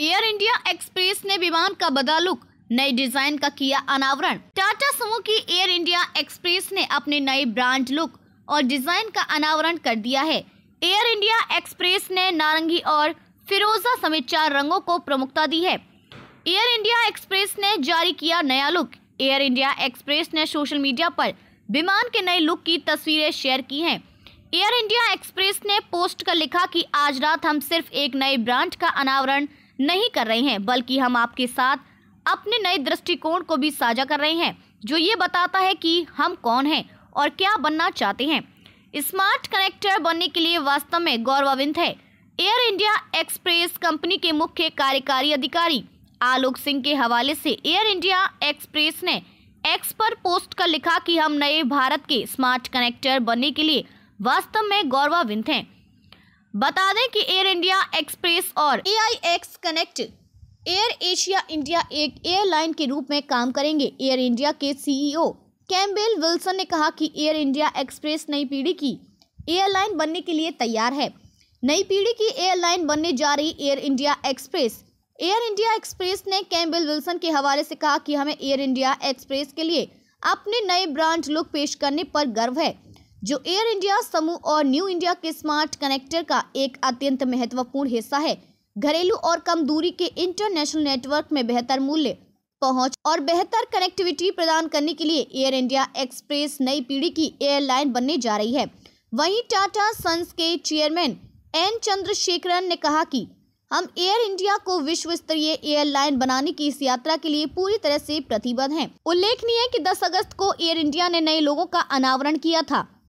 Air India Express ने विमान का बदला लुक नए डिजाइन का किया अनावरण टाटा समूह की एयर इंडिया एक्सप्रेस ने अपने नए ब्रांड लुक और डिजाइन का अनावरण कर दिया है एयर इंडिया एक्सप्रेस ने नारंगी और फिरोजा समेत चार रंगों को प्रमुखता दी है एयर इंडिया एक्सप्रेस ने जारी किया नया लुक एयर इंडिया एक्सप्रेस ने सोशल मीडिया पर विमान के नए लुक की तस्वीरें शेयर की हैं एयर इंडिया एक्सप्रेस ने पोस्ट कर लिखा कि आज रात हम सिर्फ एक नए ब्रांड का अनावरण नहीं कर रहे हैं बल्कि हम आपके साथ अपने नए दृष्टिकोण को भी साझा कर रहे हैं जो ये बताता है कि हम कौन हैं और क्या बनना चाहते हैं स्मार्ट कनेक्टर बनने के लिए वास्तव में गौरवान्वित है एयर इंडिया एक्सप्रेस कंपनी के मुख्य कार्यकारी अधिकारी आलोक सिंह के हवाले से एयर इंडिया एक्सप्रेस ने एक्स पर पोस्ट कर लिखा कि हम नए भारत के स्मार्ट कनेक्टर बनने के लिए वास्तव में गौरवाविंद हैं बता दें कि एयर इंडिया एक्सप्रेस और A Connect Air Asia India एक एयरलाइन के रूप में काम करेंगे एयर इंडिया के सीईओ e कैम्बेल विल्सन ने कहा कि एयर इंडिया एक्सप्रेस नई पीढ़ी की एयरलाइन बनने के लिए तैयार है नई पीढ़ी की एयरलाइन बनने जा रही Air India Express Air India Express ने कैम्बेल विल्सन के हवाले से कहा कि हमें एयर इंडिया एक्सप्रेस के लिए अपने नए ब्रांड लुक पेश करने पर गर्व है जो एयर इंडिया समूह और न्यू इंडिया के स्मार्ट कनेक्टर का एक अत्यंत महत्वपूर्ण हिस्सा है घरेलू और कम दूरी के इंटरनेशनल नेटवर्क में बेहतर मूल्य पहुंच और बेहतर कनेक्टिविटी प्रदान करने के लिए एयर इंडिया एक्सप्रेस नई पीढ़ी की एयरलाइन बनने जा रही है वहीं टाटा सन्स के चेयरमैन एन चंद्रशेखरन ने कहा कि हम एयर इंडिया को विश्व स्तरीय एयरलाइन बनाने की इस यात्रा के लिए पूरी तरह से प्रतिबद्ध हैं। उल्लेखनीय है कि 10 अगस्त को एयर इंडिया ने नए लोगों का अनावरण किया था